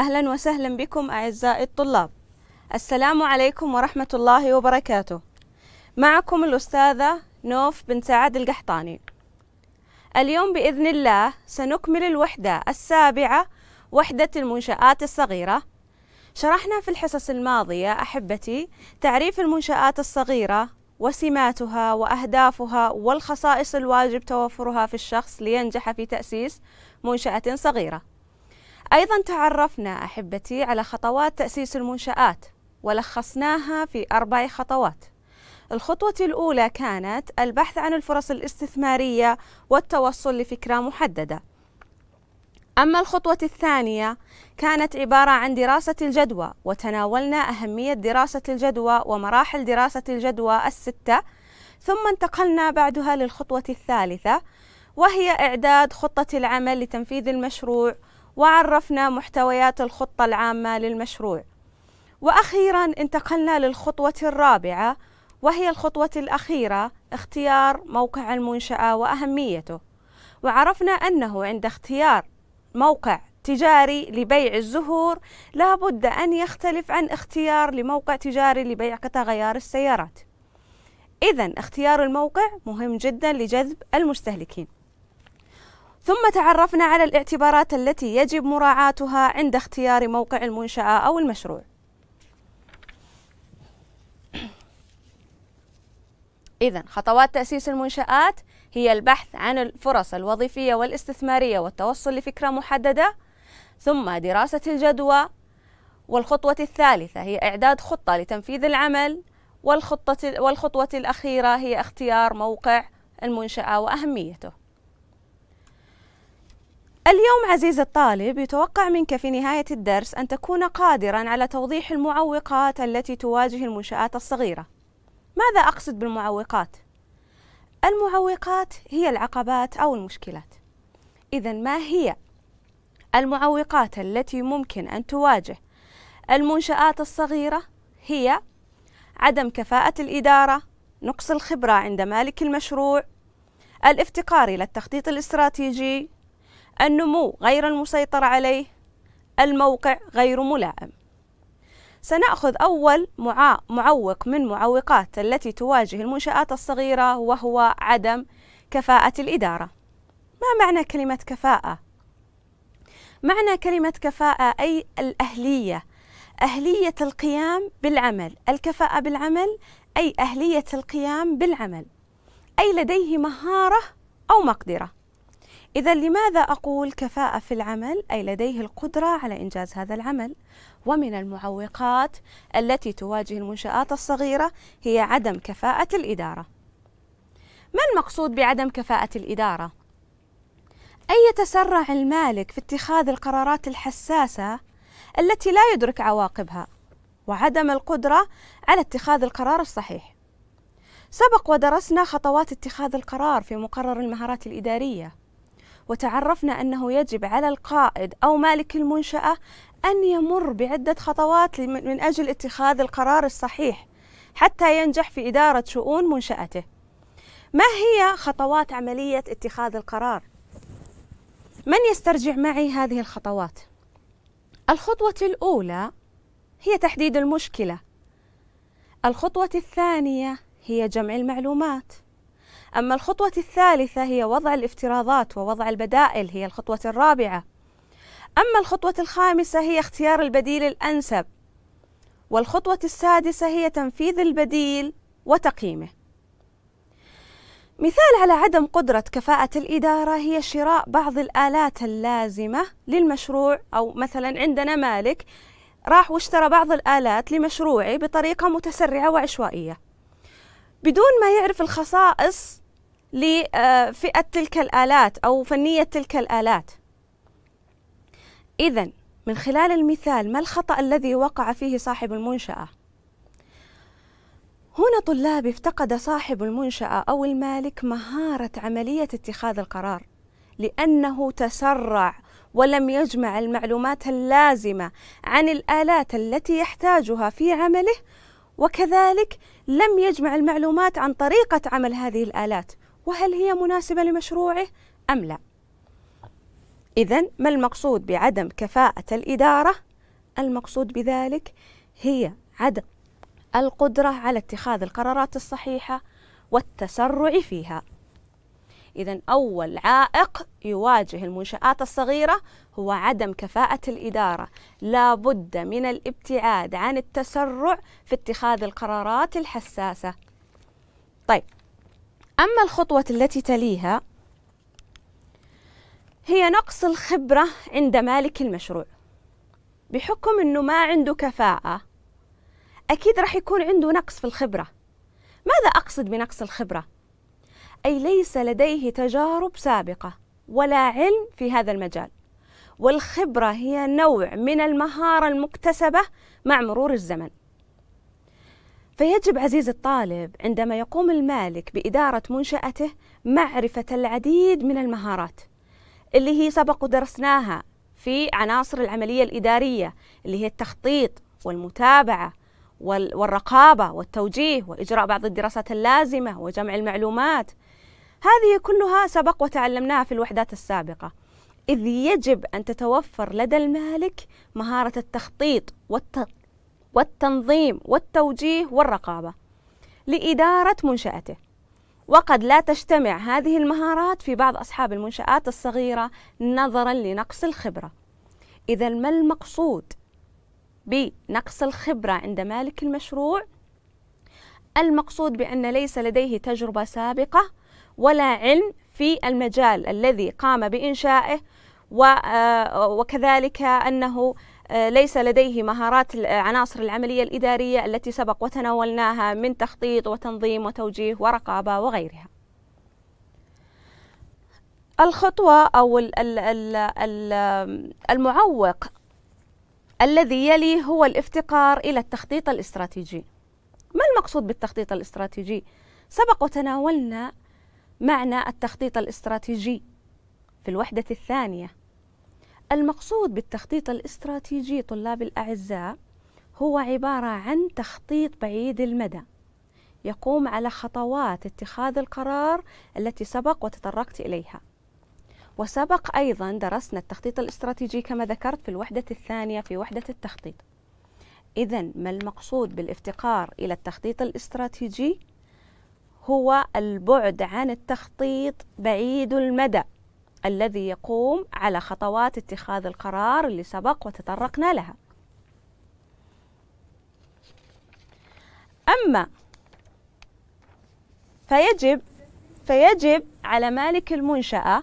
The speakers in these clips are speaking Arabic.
أهلا وسهلا بكم أعزائي الطلاب السلام عليكم ورحمة الله وبركاته معكم الأستاذة نوف بن سعد القحطاني اليوم بإذن الله سنكمل الوحدة السابعة وحدة المنشآت الصغيرة شرحنا في الحصص الماضية أحبتي تعريف المنشآت الصغيرة وسماتها وأهدافها والخصائص الواجب توفرها في الشخص لينجح في تأسيس منشأة صغيرة أيضا تعرفنا أحبتي على خطوات تأسيس المنشآت ولخصناها في أربع خطوات الخطوة الأولى كانت البحث عن الفرص الاستثمارية والتوصل لفكرة محددة أما الخطوة الثانية كانت عبارة عن دراسة الجدوى وتناولنا أهمية دراسة الجدوى ومراحل دراسة الجدوى الستة ثم انتقلنا بعدها للخطوة الثالثة وهي إعداد خطة العمل لتنفيذ المشروع وعرفنا محتويات الخطة العامة للمشروع وأخيرا انتقلنا للخطوة الرابعة وهي الخطوة الأخيرة اختيار موقع المنشأة وأهميته وعرفنا أنه عند اختيار موقع تجاري لبيع الزهور لابد أن يختلف عن اختيار لموقع تجاري لبيع قطع غيار السيارات إذا اختيار الموقع مهم جدا لجذب المستهلكين ثم تعرفنا على الاعتبارات التي يجب مراعاتها عند اختيار موقع المنشأة أو المشروع إذا خطوات تأسيس المنشآت هي البحث عن الفرص الوظيفية والاستثمارية والتوصل لفكرة محددة ثم دراسة الجدوى والخطوة الثالثة هي إعداد خطة لتنفيذ العمل والخطة والخطوة الأخيرة هي اختيار موقع المنشأة وأهميته اليوم عزيز الطالب يتوقع منك في نهاية الدرس أن تكون قادرا على توضيح المعوقات التي تواجه المنشآت الصغيرة ماذا أقصد بالمعوقات؟ المعوقات هي العقبات أو المشكلات إذا ما هي المعوقات التي ممكن أن تواجه المنشآت الصغيرة هي عدم كفاءة الإدارة نقص الخبرة عند مالك المشروع الافتقار إلى التخطيط الاستراتيجي النمو غير المسيطر عليه الموقع غير ملائم سنأخذ أول معوق من معوقات التي تواجه المنشآت الصغيرة وهو عدم كفاءة الإدارة ما معنى كلمة كفاءة؟ معنى كلمة كفاءة أي الأهلية أهلية القيام بالعمل الكفاءة بالعمل أي أهلية القيام بالعمل أي لديه مهارة أو مقدرة إذا لماذا أقول كفاءة في العمل أي لديه القدرة على إنجاز هذا العمل ومن المعوقات التي تواجه المنشآت الصغيرة هي عدم كفاءة الإدارة ما المقصود بعدم كفاءة الإدارة؟ أن يتسرع المالك في اتخاذ القرارات الحساسة التي لا يدرك عواقبها وعدم القدرة على اتخاذ القرار الصحيح سبق ودرسنا خطوات اتخاذ القرار في مقرر المهارات الإدارية وتعرفنا أنه يجب على القائد أو مالك المنشأة أن يمر بعدة خطوات من أجل اتخاذ القرار الصحيح حتى ينجح في إدارة شؤون منشأته. ما هي خطوات عملية اتخاذ القرار؟ من يسترجع معي هذه الخطوات؟ الخطوة الأولى هي تحديد المشكلة. الخطوة الثانية هي جمع المعلومات. أما الخطوة الثالثة هي وضع الافتراضات ووضع البدائل هي الخطوة الرابعة أما الخطوة الخامسة هي اختيار البديل الأنسب والخطوة السادسة هي تنفيذ البديل وتقييمه مثال على عدم قدرة كفاءة الإدارة هي شراء بعض الآلات اللازمة للمشروع أو مثلا عندنا مالك راح واشترى بعض الآلات لمشروعي بطريقة متسرعة وعشوائية بدون ما يعرف الخصائص لفئة تلك الآلات أو فنية تلك الآلات إذا من خلال المثال ما الخطأ الذي وقع فيه صاحب المنشأة؟ هنا طلابي افتقد صاحب المنشأة أو المالك مهارة عملية اتخاذ القرار لأنه تسرع ولم يجمع المعلومات اللازمة عن الآلات التي يحتاجها في عمله وكذلك لم يجمع المعلومات عن طريقة عمل هذه الآلات وهل هي مناسبة لمشروعه أم لا إذا ما المقصود بعدم كفاءة الإدارة؟ المقصود بذلك هي عدم القدرة على اتخاذ القرارات الصحيحة والتسرع فيها إذا أول عائق يواجه المنشآت الصغيرة هو عدم كفاءة الإدارة لا بد من الابتعاد عن التسرع في اتخاذ القرارات الحساسة طيب أما الخطوة التي تليها هي نقص الخبرة عند مالك المشروع بحكم أنه ما عنده كفاءة أكيد راح يكون عنده نقص في الخبرة ماذا أقصد بنقص الخبرة؟ أي ليس لديه تجارب سابقة ولا علم في هذا المجال والخبرة هي نوع من المهارة المكتسبة مع مرور الزمن فيجب عزيز الطالب عندما يقوم المالك بإدارة منشأته معرفة العديد من المهارات اللي هي سبق ودرسناها في عناصر العملية الإدارية اللي هي التخطيط والمتابعة والرقابة والتوجيه وإجراء بعض الدراسات اللازمة وجمع المعلومات هذه كلها سبق وتعلمناها في الوحدات السابقة إذ يجب أن تتوفر لدى المالك مهارة التخطيط والتق... والتنظيم والتوجيه والرقابة لإدارة منشأته وقد لا تجتمع هذه المهارات في بعض أصحاب المنشآت الصغيرة نظرا لنقص الخبرة إذا ما المقصود بنقص الخبرة عند مالك المشروع؟ المقصود بأن ليس لديه تجربة سابقة ولا علم في المجال الذي قام بإنشائه آه، وكذلك أنه آه، ليس لديه مهارات آه، عناصر العملية الإدارية التي سبق وتناولناها من تخطيط وتنظيم وتوجيه ورقابة وغيرها الخطوة أو المعوق الذي يلي هو الافتقار إلى التخطيط الاستراتيجي ما المقصود بالتخطيط الاستراتيجي؟ سبق وتناولنا معنى التخطيط الاستراتيجي في الوحدة الثانية المقصود بالتخطيط الاستراتيجي طلاب الأعزاء هو عبارة عن تخطيط بعيد المدى يقوم على خطوات اتخاذ القرار التي سبق وتطرقت إليها وسبق أيضا درسنا التخطيط الاستراتيجي كما ذكرت في الوحدة الثانية في وحدة التخطيط إذا ما المقصود بالافتقار إلى التخطيط الاستراتيجي هو البعد عن التخطيط بعيد المدى الذي يقوم على خطوات اتخاذ القرار اللي سبق وتطرقنا لها أما فيجب فيجب على مالك المنشأة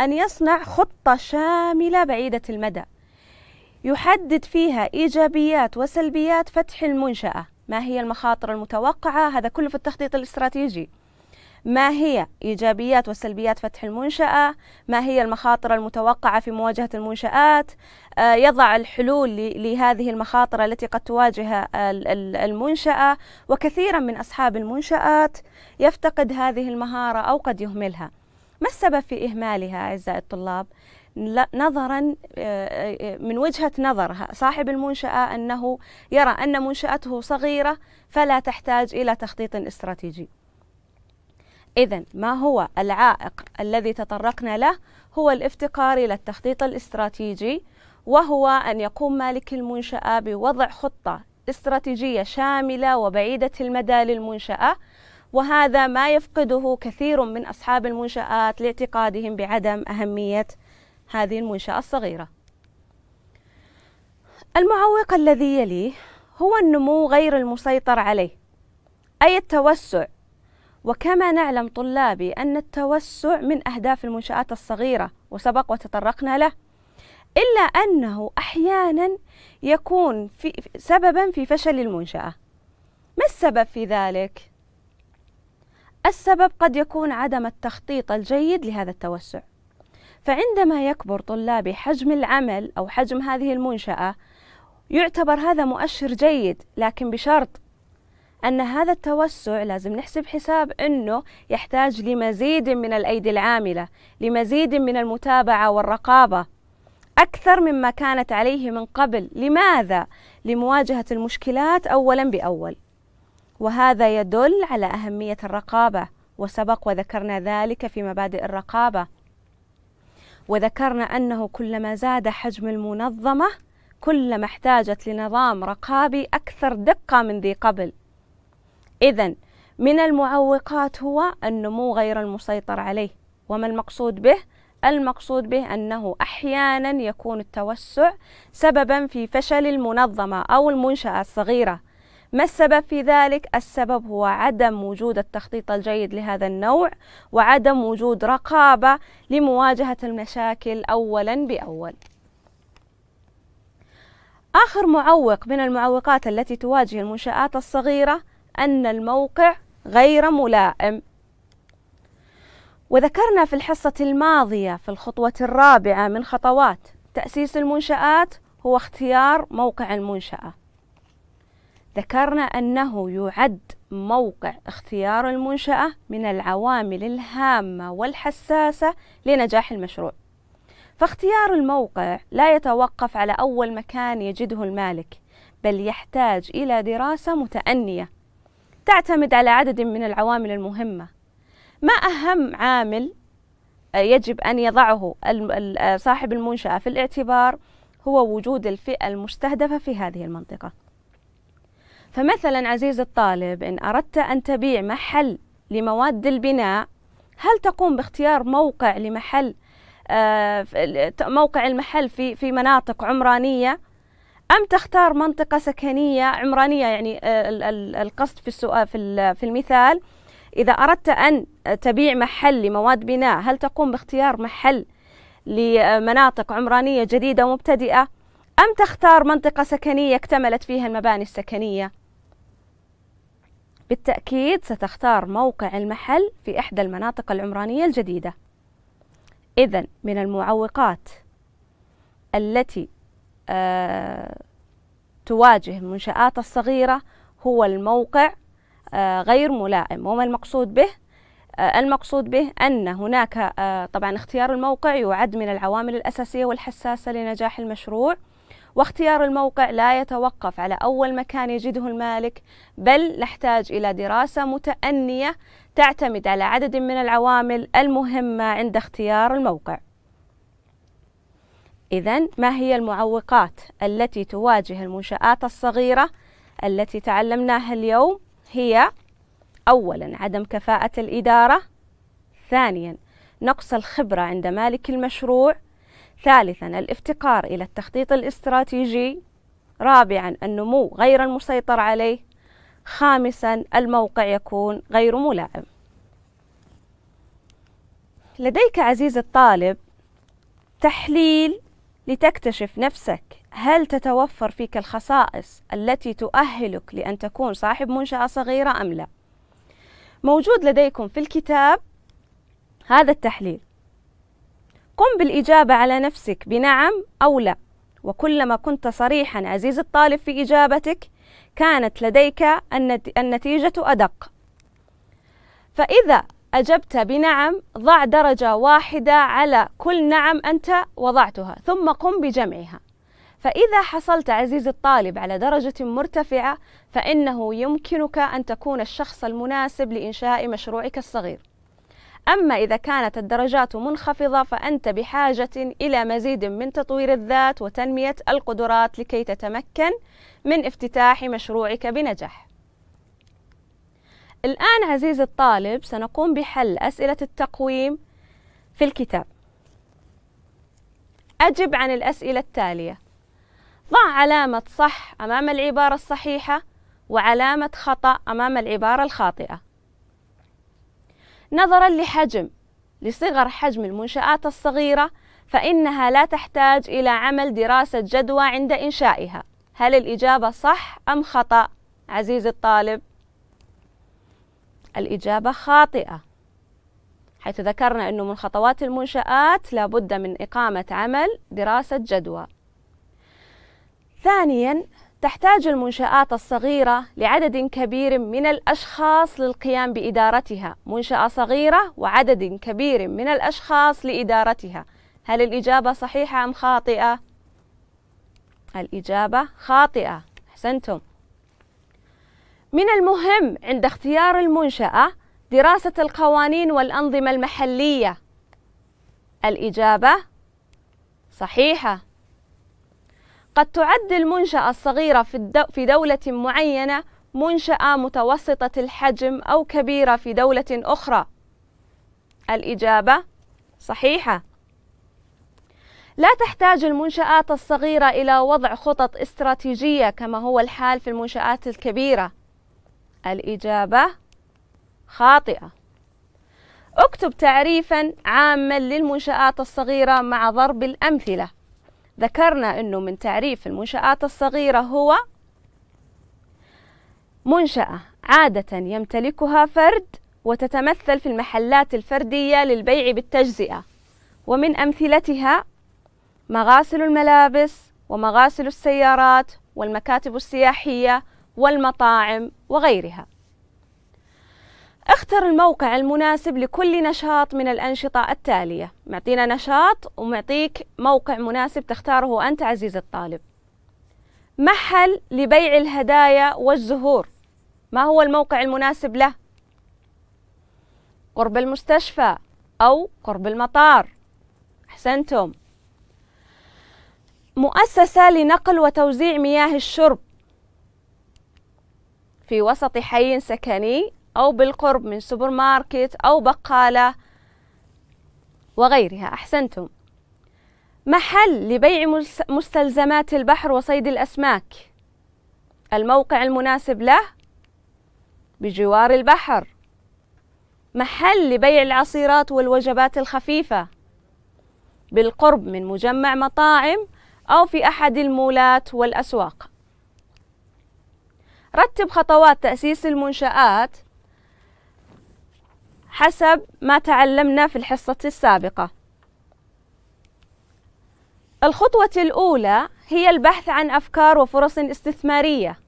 أن يصنع خطة شاملة بعيدة المدى يحدد فيها إيجابيات وسلبيات فتح المنشأة ما هي المخاطر المتوقعة هذا كله في التخطيط الاستراتيجي ما هي إيجابيات وسلبيات فتح المنشأة ما هي المخاطر المتوقعة في مواجهة المنشآت آه، يضع الحلول لهذه المخاطر التي قد تواجه المنشأة وكثيرا من أصحاب المنشآت يفتقد هذه المهارة أو قد يهملها ما السبب في إهمالها أعزائي الطلاب؟ نظرا آه، آه، من وجهة نظر صاحب المنشأة أنه يرى أن منشأته صغيرة فلا تحتاج إلى تخطيط استراتيجي إذا ما هو العائق الذي تطرقنا له هو الافتقار إلى التخطيط الاستراتيجي وهو أن يقوم مالك المنشأة بوضع خطة استراتيجية شاملة وبعيدة المدى للمنشأة وهذا ما يفقده كثير من أصحاب المنشآت لاعتقادهم بعدم أهمية هذه المنشأة الصغيرة. المعوق الذي يليه هو النمو غير المسيطر عليه، أي التوسع وكما نعلم طلابي أن التوسع من أهداف المنشآت الصغيرة وسبق وتطرقنا له إلا أنه أحيانا يكون في سببا في فشل المنشأة ما السبب في ذلك؟ السبب قد يكون عدم التخطيط الجيد لهذا التوسع فعندما يكبر طلابي حجم العمل أو حجم هذه المنشأة يعتبر هذا مؤشر جيد لكن بشرط أن هذا التوسع لازم نحسب حساب أنه يحتاج لمزيد من الأيدي العاملة لمزيد من المتابعة والرقابة أكثر مما كانت عليه من قبل لماذا؟ لمواجهة المشكلات أولا بأول وهذا يدل على أهمية الرقابة وسبق وذكرنا ذلك في مبادئ الرقابة وذكرنا أنه كلما زاد حجم المنظمة كلما احتاجت لنظام رقابي أكثر دقة من ذي قبل إذا من المعوقات هو النمو غير المسيطر عليه وما المقصود به؟ المقصود به أنه أحيانا يكون التوسع سببا في فشل المنظمة أو المنشأة الصغيرة ما السبب في ذلك؟ السبب هو عدم وجود التخطيط الجيد لهذا النوع وعدم وجود رقابة لمواجهة المشاكل أولا بأول آخر معوق من المعوقات التي تواجه المنشآت الصغيرة أن الموقع غير ملائم وذكرنا في الحصة الماضية في الخطوة الرابعة من خطوات تأسيس المنشآت هو اختيار موقع المنشأة ذكرنا أنه يعد موقع اختيار المنشأة من العوامل الهامة والحساسة لنجاح المشروع فاختيار الموقع لا يتوقف على أول مكان يجده المالك بل يحتاج إلى دراسة متأنية تعتمد على عدد من العوامل المهمة ما أهم عامل يجب أن يضعه صاحب المنشأة في الاعتبار هو وجود الفئة المستهدفة في هذه المنطقة فمثلا عزيز الطالب إن أردت أن تبيع محل لمواد البناء هل تقوم باختيار موقع لمحل آه، موقع المحل في في مناطق عمرانية أم تختار منطقة سكنية عمرانية يعني آه، القصد في السؤال في المثال إذا أردت أن تبيع محل لمواد بناء هل تقوم باختيار محل لمناطق عمرانية جديدة مبتدئة أم تختار منطقة سكنية اكتملت فيها المباني السكنية؟ بالتأكيد ستختار موقع المحل في إحدى المناطق العمرانية الجديدة إذا من المعوقات التي آه، تواجه المنشآت الصغيرة هو الموقع آه، غير ملائم وما المقصود به آه، المقصود به أن هناك طبعا اختيار الموقع يعد من العوامل الأساسية والحساسة لنجاح المشروع واختيار الموقع لا يتوقف على أول مكان يجده المالك بل نحتاج إلى دراسة متأنية تعتمد على عدد من العوامل المهمة عند اختيار الموقع إذا ما هي المعوقات التي تواجه المنشآت الصغيرة التي تعلمناها اليوم هي أولا عدم كفاءة الإدارة ثانيا نقص الخبرة عند مالك المشروع ثالثا الافتقار إلى التخطيط الاستراتيجي رابعا النمو غير المسيطر عليه خامسا الموقع يكون غير ملائم لديك عزيزي الطالب تحليل لتكتشف نفسك هل تتوفر فيك الخصائص التي تؤهلك لأن تكون صاحب منشأة صغيرة أم لا موجود لديكم في الكتاب هذا التحليل قم بالإجابة على نفسك بنعم أو لا وكلما كنت صريحا عزيز الطالب في إجابتك كانت لديك النتيجة أدق فإذا أجبت بنعم ضع درجة واحدة على كل نعم أنت وضعتها ثم قم بجمعها فإذا حصلت عزيزي الطالب على درجة مرتفعة فإنه يمكنك أن تكون الشخص المناسب لإنشاء مشروعك الصغير أما إذا كانت الدرجات منخفضة فأنت بحاجة إلى مزيد من تطوير الذات وتنمية القدرات لكي تتمكن من افتتاح مشروعك بنجاح الآن عزيزي الطالب سنقوم بحل أسئلة التقويم في الكتاب أجب عن الأسئلة التالية ضع علامة صح أمام العبارة الصحيحة وعلامة خطأ أمام العبارة الخاطئة نظرا لحجم لصغر حجم المنشآت الصغيرة فإنها لا تحتاج إلى عمل دراسة جدوى عند إنشائها هل الإجابة صح أم خطأ عزيزي الطالب؟ الإجابة خاطئة حيث ذكرنا أنه من خطوات المنشآت لابد من إقامة عمل دراسة جدوى ثانياً تحتاج المنشآت الصغيرة لعدد كبير من الأشخاص للقيام بإدارتها منشأة صغيرة وعدد كبير من الأشخاص لإدارتها هل الإجابة صحيحة أم خاطئة؟ الإجابة خاطئة أحسنتم من المهم عند اختيار المنشأة دراسة القوانين والأنظمة المحلية الإجابة صحيحة قد تعد المنشأة الصغيرة في دولة معينة منشأة متوسطة الحجم أو كبيرة في دولة أخرى الإجابة صحيحة لا تحتاج المنشآت الصغيرة إلى وضع خطط استراتيجية كما هو الحال في المنشآت الكبيرة الإجابة خاطئة اكتب تعريفا عاما للمنشآت الصغيرة مع ضرب الأمثلة ذكرنا أنه من تعريف المنشآت الصغيرة هو منشأة عادة يمتلكها فرد وتتمثل في المحلات الفردية للبيع بالتجزئة ومن أمثلتها مغاسل الملابس ومغاسل السيارات والمكاتب السياحية والمطاعم وغيرها اختر الموقع المناسب لكل نشاط من الأنشطة التالية معطينا نشاط ومعطيك موقع مناسب تختاره أنت عزيز الطالب محل لبيع الهدايا والزهور ما هو الموقع المناسب له؟ قرب المستشفى أو قرب المطار أحسنتم مؤسسة لنقل وتوزيع مياه الشرب في وسط حي سكني أو بالقرب من سوبر ماركت أو بقالة وغيرها أحسنتم محل لبيع مستلزمات البحر وصيد الأسماك الموقع المناسب له بجوار البحر محل لبيع العصيرات والوجبات الخفيفة بالقرب من مجمع مطاعم أو في أحد المولات والأسواق رتب خطوات تأسيس المنشآت حسب ما تعلمنا في الحصة السابقة الخطوة الأولى هي البحث عن أفكار وفرص استثمارية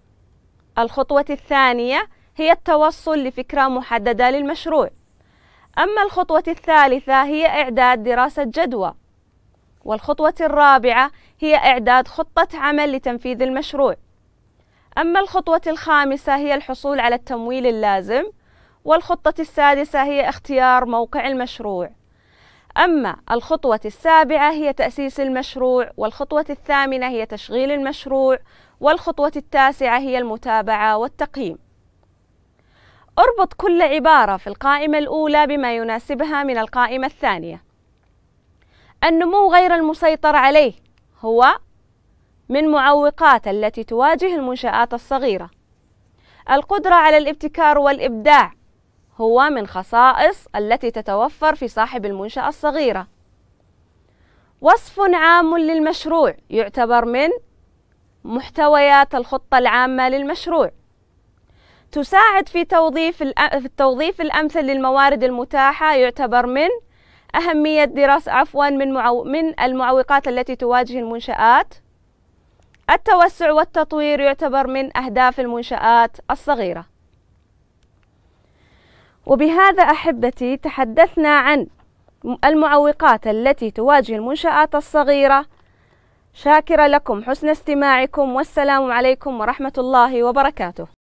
الخطوة الثانية هي التوصل لفكرة محددة للمشروع أما الخطوة الثالثة هي إعداد دراسة جدوى والخطوة الرابعة هي إعداد خطة عمل لتنفيذ المشروع أما الخطوة الخامسة هي الحصول على التمويل اللازم والخطة السادسة هي اختيار موقع المشروع أما الخطوة السابعة هي تأسيس المشروع والخطوة الثامنة هي تشغيل المشروع والخطوة التاسعة هي المتابعة والتقييم اربط كل عبارة في القائمة الأولى بما يناسبها من القائمة الثانية النمو غير المسيطر عليه هو من معوقات التي تواجه المنشآت الصغيرة القدرة على الابتكار والإبداع هو من خصائص التي تتوفر في صاحب المنشأة الصغيرة وصف عام للمشروع يعتبر من محتويات الخطة العامة للمشروع تساعد في توظيف التوظيف الأمثل للموارد المتاحة يعتبر من أهمية دراسة عفوا من, من المعوقات التي تواجه المنشآت التوسع والتطوير يعتبر من أهداف المنشآت الصغيرة وبهذا أحبتي تحدثنا عن المعوقات التي تواجه المنشآت الصغيرة شاكرة لكم حسن استماعكم والسلام عليكم ورحمة الله وبركاته